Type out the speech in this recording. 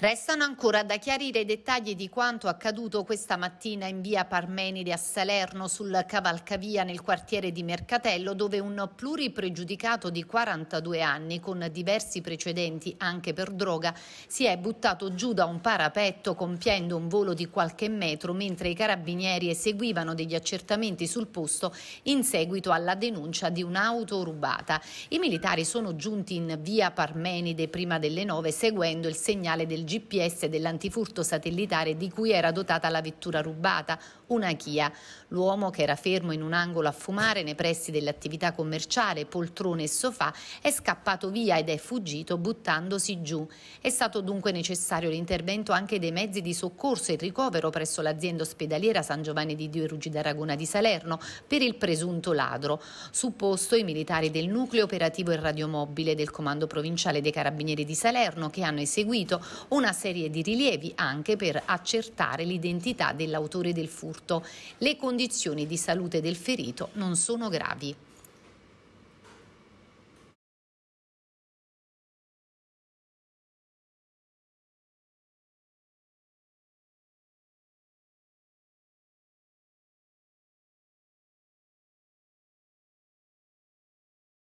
Restano ancora da chiarire i dettagli di quanto accaduto questa mattina in via Parmenide a Salerno sul cavalcavia nel quartiere di Mercatello dove un pluripregiudicato di 42 anni con diversi precedenti anche per droga si è buttato giù da un parapetto compiendo un volo di qualche metro mentre i carabinieri eseguivano degli accertamenti sul posto in seguito alla denuncia di un'auto rubata. I militari sono giunti in via Parmenide prima delle 9 seguendo il segnale del GPS dell'antifurto satellitare di cui era dotata la vettura rubata, una Kia. L'uomo che era fermo in un angolo a fumare nei pressi dell'attività commerciale, poltrone e sofà, è scappato via ed è fuggito buttandosi giù. È stato dunque necessario l'intervento anche dei mezzi di soccorso e ricovero presso l'azienda ospedaliera San Giovanni di Dio e Ruggi d'Aragona di Salerno per il presunto ladro. Su posto i militari del nucleo operativo e radiomobile del comando provinciale dei carabinieri di Salerno che hanno eseguito un una serie di rilievi anche per accertare l'identità dell'autore del furto. Le condizioni di salute del ferito non sono gravi.